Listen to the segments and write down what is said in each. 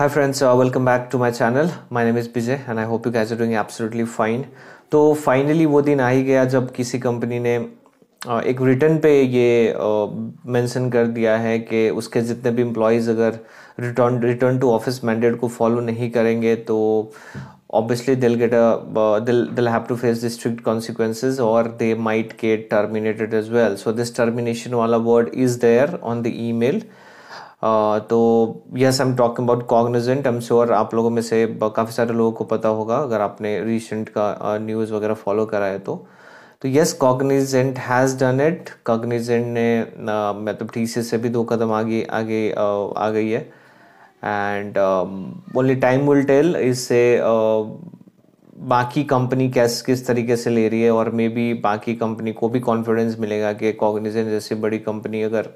Hi friends, uh, welcome back to my channel. My name is Vijay and I hope you guys are doing absolutely fine. तो finally वो दिन आ ही गया जब किसी company ने एक रिटर्न पे ये मेंशन कर दिया है कि उसके जितने भी एम्प्लॉयज़ अगर return return to office mandate को फॉलो नहीं करेंगे तो obviously they'll get a uh, they'll, they'll have to face the strict consequences or they might get terminated as well so this termination wala word is there on the email तो yes I am talking about Cognizant I am sure आप लोगों में से काफ़ी सारे लोगों को पता होगा अगर आपने रिसेंट का न्यूज़ वगैरह फॉलो करा है तो तो yes Cognizant has done it Cognizant ने मतलब टी सी से भी दो कदम आगे आगे आ गई है and only time will tell इससे बाकी कंपनी कैस किस तरीके से ले रही है और मे बी बाकी कंपनी को भी कॉन्फिडेंस मिलेगा कि कॉग्निजेंट जैसी बड़ी कंपनी अगर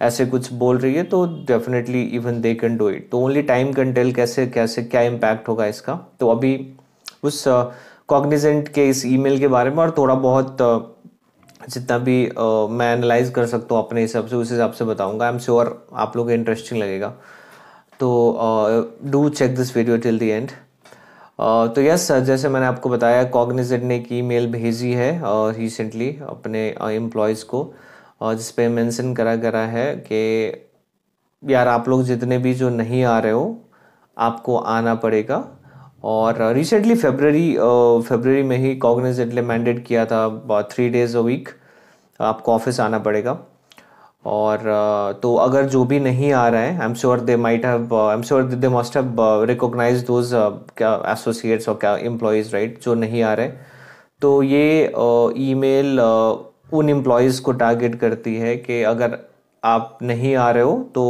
ऐसे कुछ बोल रही है तो definitely even they can do it तो ओनली टाइम कैन टेल कैसे कैसे क्या इम्पैक्ट होगा इसका तो अभी उस कॉग्निजेंट के इस ईमेल के बारे में और थोड़ा बहुत जितना भी uh, मैं एनालाइज कर सकता हूँ अपने हिसाब से उस हिसाब से बताऊँगा आई एम श्योर आप लोग इंटरेस्टिंग लगेगा तो do check this video till the end तो यस सर जैसे मैंने आपको बताया कॉग्निजेंट ने एक ई मेल भेजी है रिसेंटली uh, अपने एम्प्लॉयज़ uh, को और जिस पे मेंशन करा करा है कि यार आप लोग जितने भी जो नहीं आ रहे हो आपको आना पड़ेगा और रिसेंटली फेबररी फेबररी में ही कॉग्निजेंट ने मैंडेट किया था थ्री डेज अ वीक आपको ऑफिस आना पड़ेगा और तो अगर जो भी नहीं आ रहा है I am sure they might have I am sure they must have recognise those क्या एसोसिएट्स और क्या एम्प्लॉयज़ राइट जो नहीं आ रहे तो ये ई मेल उन एम्प्लॉयज को टारगेट करती है कि अगर आप नहीं आ रहे हो तो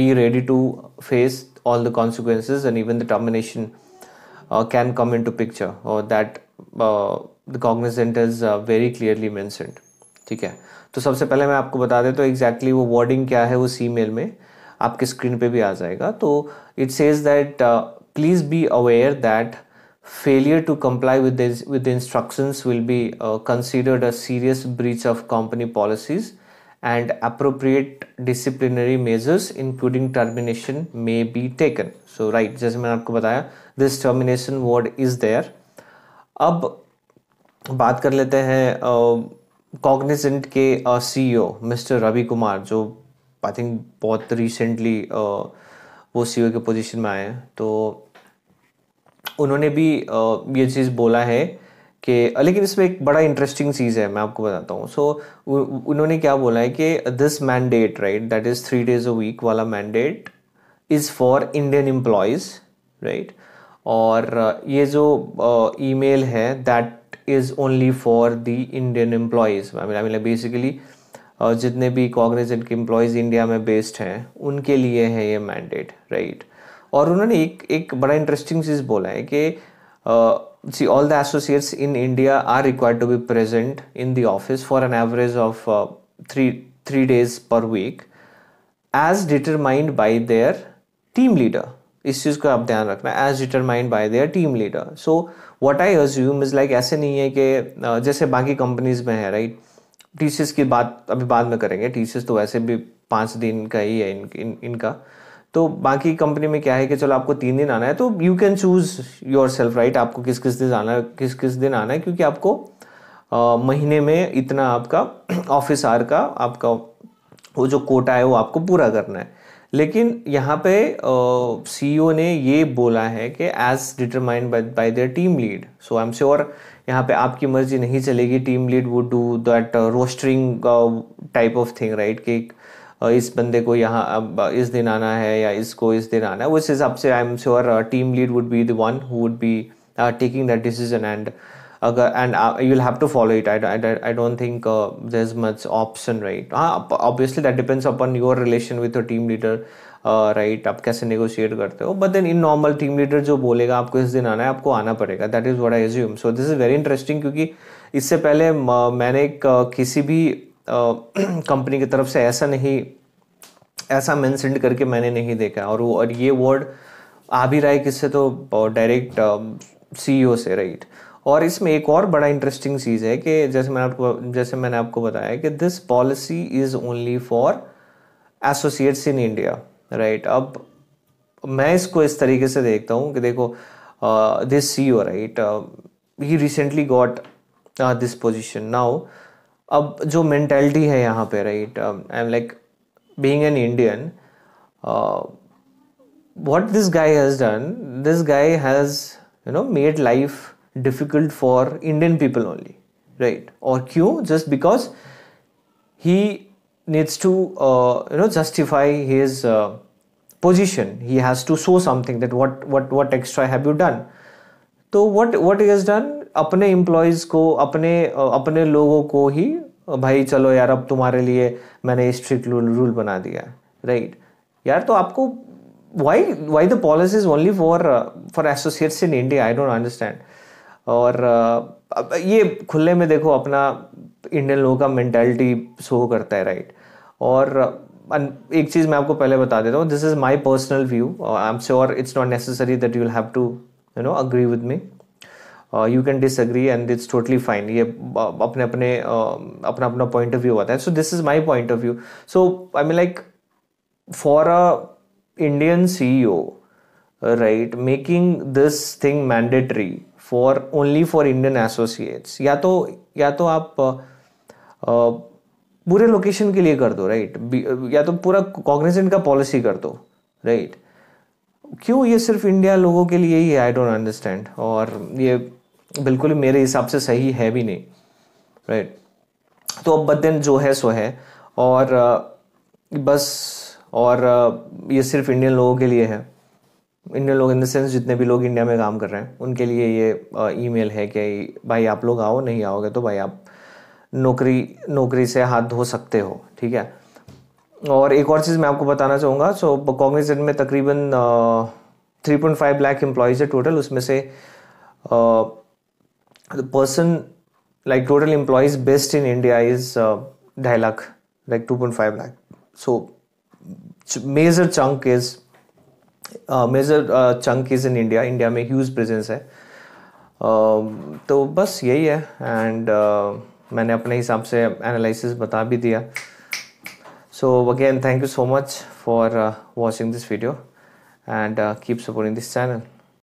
be ready to face all the consequences and even the termination can come into picture और that the Cognizant is very clearly mentioned ठीक है तो सबसे पहले मैं आपको बता देता तो एग्जैक्टली exactly वो वर्डिंग क्या है उस ई में आपके स्क्रीन पे भी आ जाएगा तो it says that please be aware that failure to comply with this with the instructions will be uh, considered a serious breach of company policies and appropriate disciplinary measures including termination may be taken so right जैसे मैंने aapko bataya this termination word is there अब बात कर लेते हैं Cognizant के CEO mister Ravi Kumar जो I think बहुत रिसेंटली वो सीईओ के पोजीशन में आए हैं तो उन्होंने भी ये चीज़ बोला है कि लेकिन इसमें एक बड़ा इंटरेस्टिंग चीज़ है मैं आपको बताता हूँ सो so, उन्होंने क्या बोला है कि this mandate right that is three days a week वाला mandate is for Indian employees right और ये जो ईमेल है that is only for the Indian employees I mean basically जितने भी कॉग्निजेंट के एम्प्लॉयज़ इंडिया में बेस्ड हैं उनके लिए है ये मैंडेट राइट right? और उन्होंने एक एक बड़ा इंटरेस्टिंग चीज़ बोला है कि see all the associates in India are required to be present in the office for an average of three three days per week as determined determined their team leader इस चीज़ को आप ध्यान रखना as determined by their team leader so what I assume is like ऐसे नहीं है कि जैसे बाकी कंपनीज में है राइट टी की बात अभी बाद में करेंगे टी तो वैसे भी पाँच दिन का ही है इन, इन इनका तो बाकी कंपनी में क्या है कि चलो आपको तीन दिन आना है तो you can choose yourself right आपको किस किस दिन आना है किस किस दिन आना है क्योंकि आपको आ, महीने में इतना आपका ऑफिस आर का आपका वो जो कोटा है वो आपको पूरा करना है लेकिन यहाँ पे सी e ने ये बोला है कि as determined by their team lead so I am sure यहाँ पे आपकी मर्जी नहीं चलेगी team lead would do that rostering type of thing right कि इस बंदे को यहाँ अब इस दिन आना है या इसको इस दिन आना है उस हिसाब से I am sure team lead would be the one who would be taking that decision and अगर and you have to follow it I I don't think there is much option right हाँ obviously that depends upon your relation with your team leader right आप कैसे negotiate करते हो but then in normal team leader जो बोलेगा आपको इस दिन आना है आपको आना पड़ेगा that is what I assume so this is very interesting क्योंकि इससे पहले मैंने uh, किसी भी कंपनी की तरफ से ऐसा नहीं ऐसा मैंसेंड करके मैंने नहीं देखा और वो और ये वर्ड आ भी रहा है किससे तो डायरेक्ट सीईओ e से राइट और इसमें एक और बड़ा इंटरेस्टिंग चीज़ है कि जैसे मैंने आपको जैसे मैंने आपको बताया कि this policy is only for associates in India right अब मैं इसको इस तरीके से देखता हूँ कि देखो this C O right he recently got this position now अब जो मैंटेलिटी है यहाँ पे right I am like being an Indian what this guy has done this guy has you know made life difficult for Indian people only right और क्यों just because he needs to you know justify his position he has to show something that what what what extra have you done तो what what is done अपने employees को अपने अपने लोगों को ही भाई चलो यार अब तुम्हारे लिए मैंने स्ट्रिक्ट रूल बना दिया राइट यार तो आपको why why the policies is only for for associates in India I don't understand और ये खुले में देखो अपना इंडियन लोगों का मैंटेलिटी शो करता है राइट और एक चीज़ मैं आपको पहले बता देता हूँ this is my personal view I am sure it's not necessary that you will have to you know agree with me you can disagree and it's totally fine ये uh, अपने अपने uh, अपना अपना पॉइंट ऑफ व्यू होता है so this is my point of view so I mean like for a Indian C E right making this thing mandatory for only for Indian associates या तो या तो आप uh, पूरे लोकेशन के लिए कर दो राइट या तो पूरा कॉग्निजेंट का पॉलिसी कर दो राइट क्यों ये सिर्फ इंडिया लोगों के लिए ही आई डोंट अंडरस्टैंड और ये बिल्कुल मेरे हिसाब से सही है भी नहीं राइट तो अब बदन जो है सो है और बस और ये सिर्फ इंडियन लोगों के लिए है इंडियन लोग इन द सेंस जितने भी लोग इंडिया में काम कर रहे हैं उनके लिए ये ईमेल है कि भाई आप लोग आओ नहीं आओगे तो भाई आप नौकरी नौकरी से हाथ धो सकते हो ठीक है और एक और चीज़ मैं आपको बताना चाहूँगा सो कॉग्निजेंट में तकरीबन three point five lakh employees है टोटल उसमें से the person like total employees best in India is uh, lakh, like 2.5 lakh. So major chunk is uh, major uh, chunk is in India. India में huge presence है. तो बस यही है and मैंने अपने हिसाब से एनालिसिस बता भी दिया so again thank you so much for watching this video and keep supporting this channel